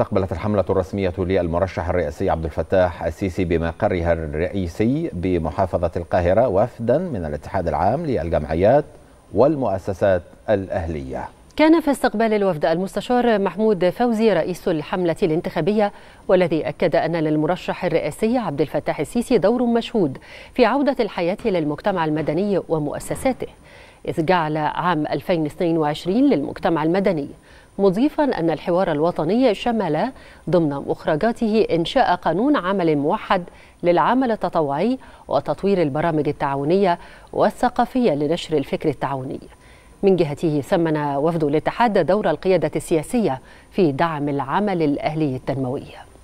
استقبلت الحملة الرسمية للمرشح الرئاسي عبد الفتاح السيسي بمقرها الرئيسي بمحافظة القاهرة وفدا من الاتحاد العام للجمعيات والمؤسسات الأهلية كان في استقبال الوفد المستشار محمود فوزي رئيس الحملة الانتخابية والذي أكد أن للمرشح الرئاسي عبد الفتاح السيسي دور مشهود في عودة الحياة للمجتمع المدني ومؤسساته إذ جعل عام 2022 للمجتمع المدني مضيفا أن الحوار الوطني شمل ضمن مخرجاته إنشاء قانون عمل موحد للعمل التطوعي وتطوير البرامج التعاونية والثقافية لنشر الفكر التعاوني من جهته ثمن وفد الاتحاد دور القيادة السياسية في دعم العمل الأهلي التنموي